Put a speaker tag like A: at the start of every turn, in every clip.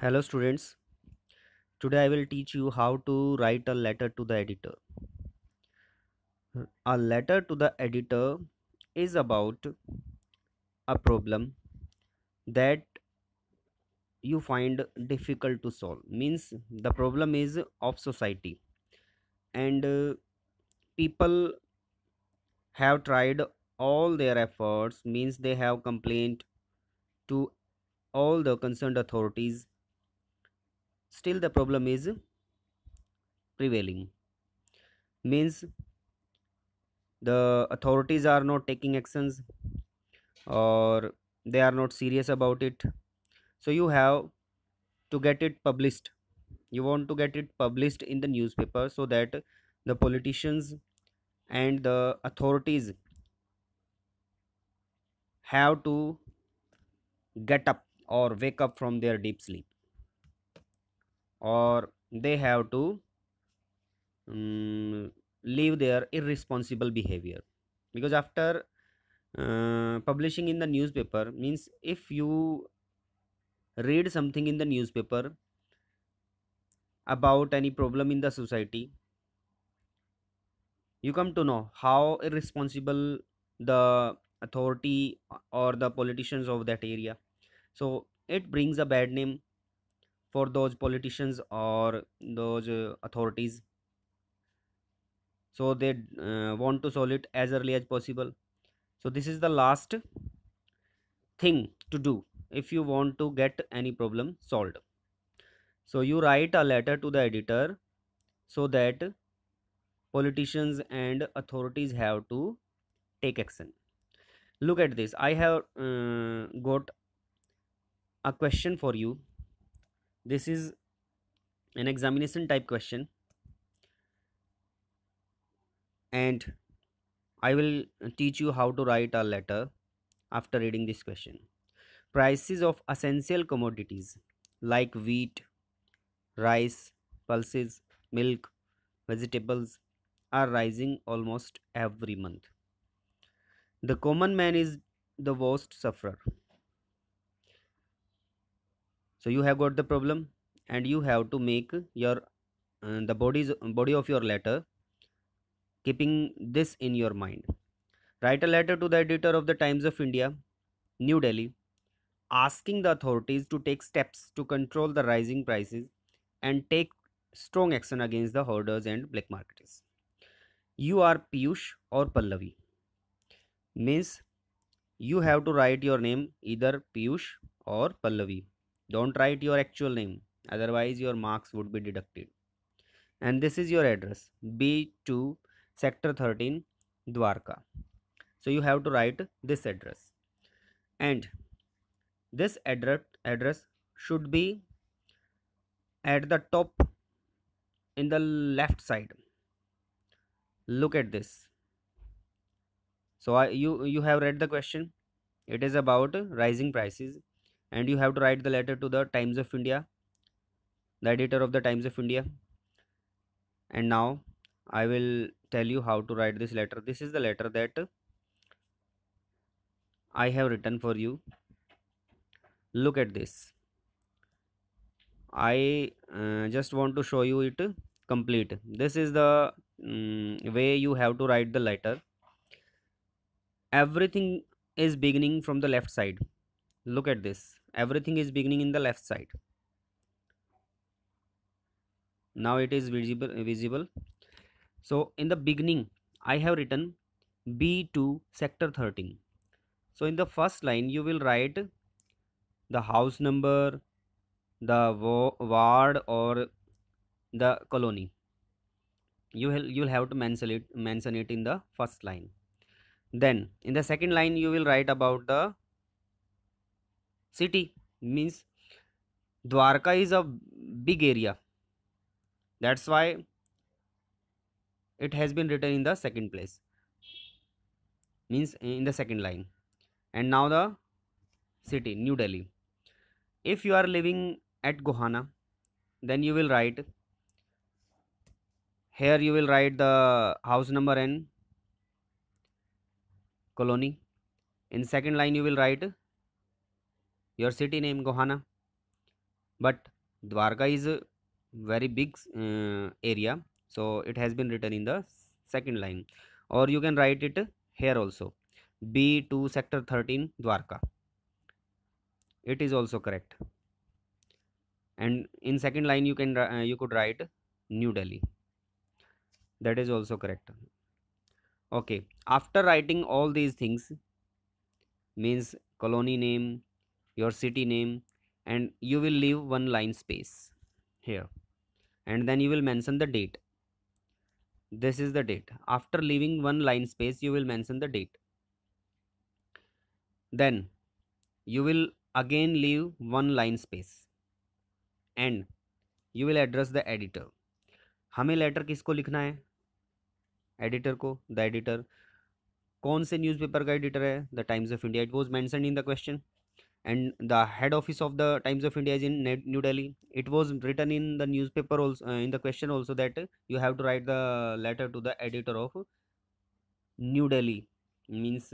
A: hello students today i will teach you how to write a letter to the editor a letter to the editor is about a problem that you find difficult to solve means the problem is of society and uh, people have tried all their efforts means they have complained to all the concerned authorities still the problem is prevailing means the authorities are not taking actions or they are not serious about it so you have to get it published you want to get it published in the newspaper so that the politicians and the authorities have to get up or wake up from their deep sleep or they have to um, leave their irresponsible behavior because after uh, publishing in the newspaper means if you read something in the newspaper about any problem in the society you come to know how irresponsible the authority or the politicians of that area so it brings a bad name for those politicians or those uh, authorities so they uh, want to solve it as early as possible so this is the last thing to do if you want to get any problem solved so you write a letter to the editor so that politicians and authorities have to take action look at this i have uh, got a question for you this is an examination type question and I will teach you how to write a letter after reading this question. Prices of essential commodities like wheat, rice, pulses, milk, vegetables are rising almost every month. The common man is the worst sufferer so you have got the problem and you have to make your uh, the body's body of your letter keeping this in your mind write a letter to the editor of the times of india new delhi asking the authorities to take steps to control the rising prices and take strong action against the hoarders and black marketers you are piyush or pallavi means you have to write your name either piyush or pallavi don't write your actual name, otherwise, your marks would be deducted. And this is your address B2 Sector 13 Dwarka. So you have to write this address. And this address, address should be at the top in the left side look at this so I, you you have read the question it is about rising prices and you have to write the letter to the times of india the editor of the times of india and now i will tell you how to write this letter this is the letter that i have written for you look at this i uh, just want to show you it complete this is the um, way you have to write the letter everything is beginning from the left side look at this everything is beginning in the left side now it is visible visible so in the beginning i have written b2 sector 13 so in the first line you will write the house number the ward or the colony you will you will have to mention it mention it in the first line then in the second line you will write about the city means Dwarka is a big area. That's why it has been written in the second place. Means in the second line. And now the city, New Delhi. If you are living at Gohana, then you will write here you will write the house number and colony in second line you will write your city name Gohana. But Dwarka is a very big uh, area, so it has been written in the second line, or you can write it here also. B2 sector 13 Dwarka. It is also correct. And in second line, you can uh, you could write New Delhi. That is also correct. Okay. After writing all these things, means colony name, your city name and you will leave one line space here and then you will mention the date this is the date after leaving one line space you will mention the date then you will again leave one line space and you will address the editor हमें letter किसको लिखना है Editor को the editor. कौन से newspaper का है? The Times of India. It was mentioned in the question and the head office of the times of india is in new delhi it was written in the newspaper also uh, in the question also that you have to write the letter to the editor of new delhi means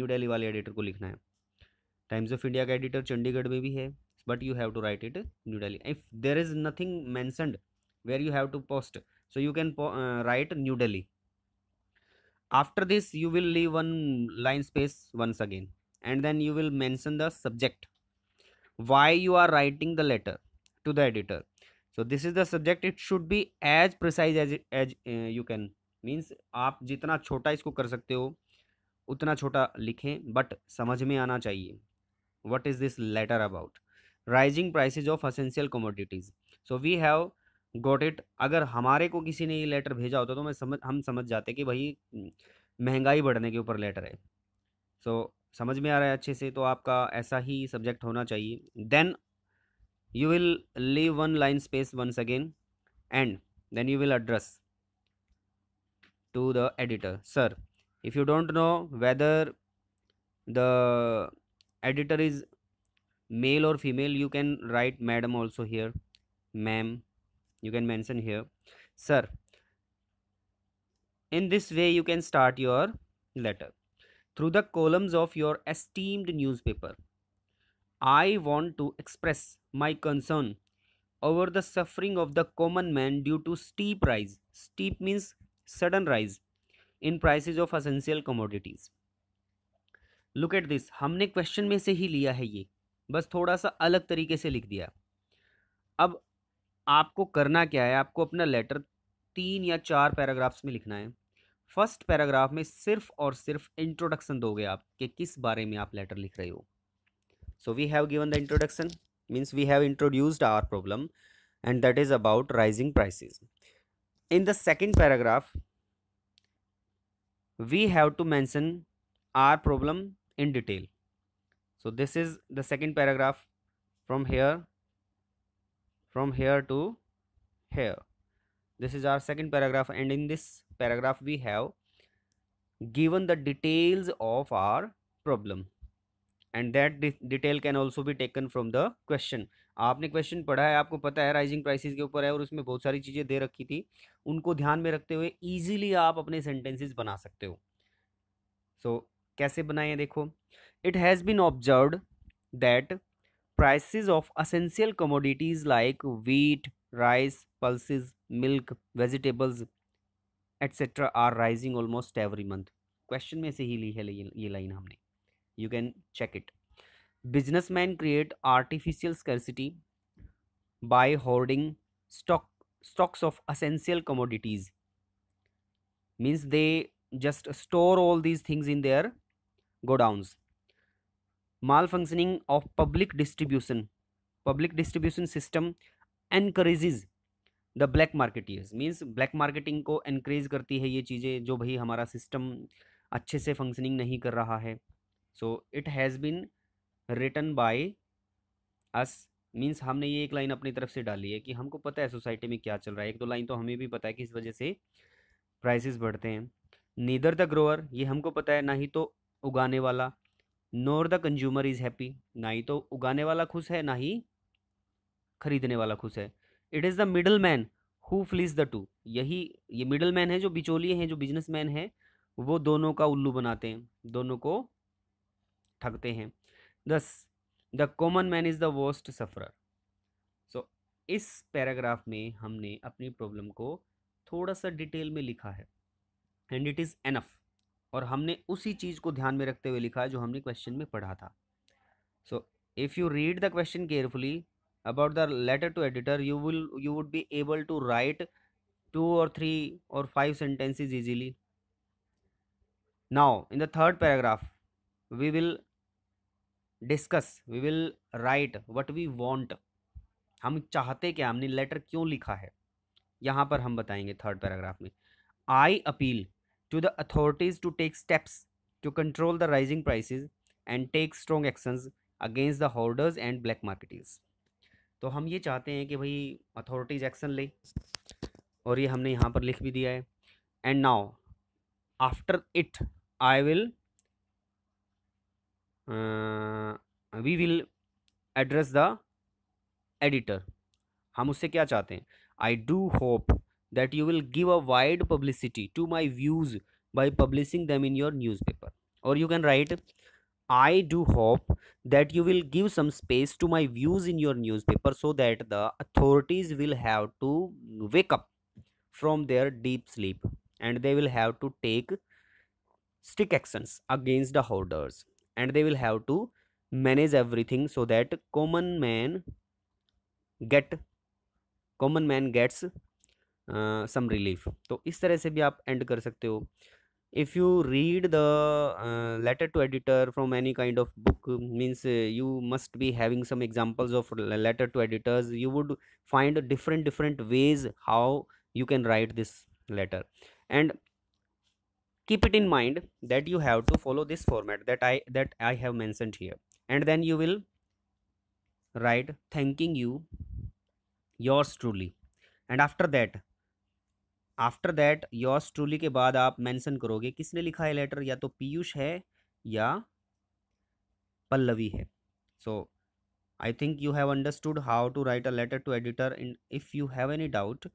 A: new delhi wale editor ko likhna hai times of india ka editor chandigarh mein bhi hai but you have to write it new delhi if there is nothing mentioned where you have to post so you can uh, write new delhi after this you will leave one line space once again and then you will mention the subject why you are writing the letter to the editor so this is the subject it should be as precise as as uh, you can means आप जितना छोटा इसको कर सकते हो उतना छोटा लिखें बट समझ में आना चाहिए what is this letter about rising prices of essential commodities so we have got it अगर हमारे को किसी ने ये लेटर भेजा होता तो मैं समझ हम समझ जाते कि भाई महंगाई बढ़ने के ऊपर लेटर है सो so, समझ में आ रहा है अच्छे से तो आपका ऐसा ही सब्जेक्ट होना चाहिए then you will leave one line space once again and then you will address to the editor sir if you don't know whether the editor is male और female you can write madam also here ma'am you can mention here sir in this way you can start your letter through the columns of your esteemed newspaper. I want to express my concern over the suffering of the common man due to steep rise. Steep means sudden rise in prices of essential commodities. Look at this हमने question में से ही लिया है ये बस थोड़ा सा अलग तरीके से लिख दिया अब आपको करना क्या है आपको अपना लेटर तीन या चार पैराग्राफ्स में लिखना है फर्स्ट पैराग्राफ में सिर्फ और सिर्फ इंट्रोडक्शन दोगे आप कि किस बारे में आप लेटर लिख रहे हो so we have given the introduction means we have introduced our problem and that is about rising prices in the second paragraph we have to mention our problem in detail so this is the second paragraph from here from here to here this is our second paragraph and in this paragraph we have given the details of our problem and that detail can also भी taken from the question आपने question पढ़ा है आपको पता है rising prices के ऊपर है और उसमें बहुत सारी चीज़ें दे रखी थी उनको ध्यान में रखते हुए ईजिली आप अपने सेंटेंसेस बना सकते हो सो so, कैसे बनाए देखो it has been observe that prices of essential commodities like wheat rice pulses milk vegetables etc are rising almost every month question में से ही ली है ये line हमने You can check it. Businessmen create artificial scarcity by hoarding stock stocks of essential commodities means they just store all these things in their godowns malfunctioning of public distribution public distribution system encourages the black marketeers means black marketing को increase करती है ये चीज़ें जो भाई हमारा system अच्छे से फंक्शनिंग नहीं कर रहा है so it has been written by us means हमने ये एक लाइन अपनी तरफ से डाली है कि हमको पता है सोसाइटी में क्या चल रहा है एक दो लाइन तो हमें भी पता है कि इस वजह से प्राइसेस बढ़ते हैं नीदर द ग्रोअर ये हमको पता है ना ही तो उगाने वाला nor the consumer is happy ना ही तो उगाने वाला खुश है ना ही खरीदने वाला खुश है it is the middleman who fleece the two यही ये मिडल मैन है जो बिचौलिए हैं जो बिजनेसमैन है वो दोनों का उल्लू बनाते हैं दोनों को ठगते हैं thus the common man is the worst sufferer so इस पैराग्राफ में हमने अपनी प्रॉब्लम को थोड़ा सा डिटेल में लिखा है एंड इट इज़ एनफ और हमने उसी चीज़ को ध्यान में रखते हुए लिखा है जो हमने क्वेश्चन में पढ़ा था so if you read the question carefully about the letter to editor you will you would be able to write two or three or five sentences easily now in the third paragraph we will discuss we will write what we want हम चाहते क्या हमने letter क्यों लिखा है यहाँ पर हम बताएंगे थर्ड पैराग्राफ में I appeal to the authorities to take steps to control the rising prices and take strong actions against the hoarders and black marketings तो हम ये चाहते हैं कि भाई अथॉरिटीज़ एक्शन ले और ये हमने यहाँ पर लिख भी दिया है and now after it I will we will address the editor हम उससे क्या चाहते हैं I do hope that you will give a wide publicity to my views by publishing them in your newspaper और you can write I do hope that you will give some space to my views in your newspaper so that the authorities will have to wake up from their deep sleep and they will have to take strict actions against the hoarders and they will have to manage everything so that common man get common man gets uh, some relief तो इस तरह से भी आप end कर सकते हो if you read the uh, letter to editor from any kind of book um, means uh, you must be having some examples of letter to editors you would find different different ways how you can write this letter and keep it in mind that you have to follow this format that i that i have mentioned here and then you will write thanking you yours truly and after that after that yours truly के बाद आप mention करोगे किसने लिखा है letter या तो पीयूष है या पल्लवी है so I think you have understood how to write a letter to editor in if you have any doubt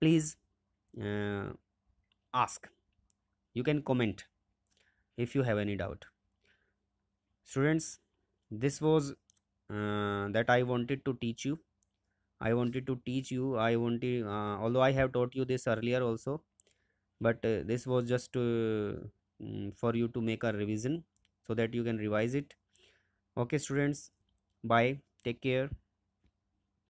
A: please ask you can comment if you have any doubt students this was that I wanted to teach you i wanted to teach you i wanted uh, although i have taught you this earlier also but uh, this was just uh, mm, for you to make a revision so that you can revise it okay students bye take care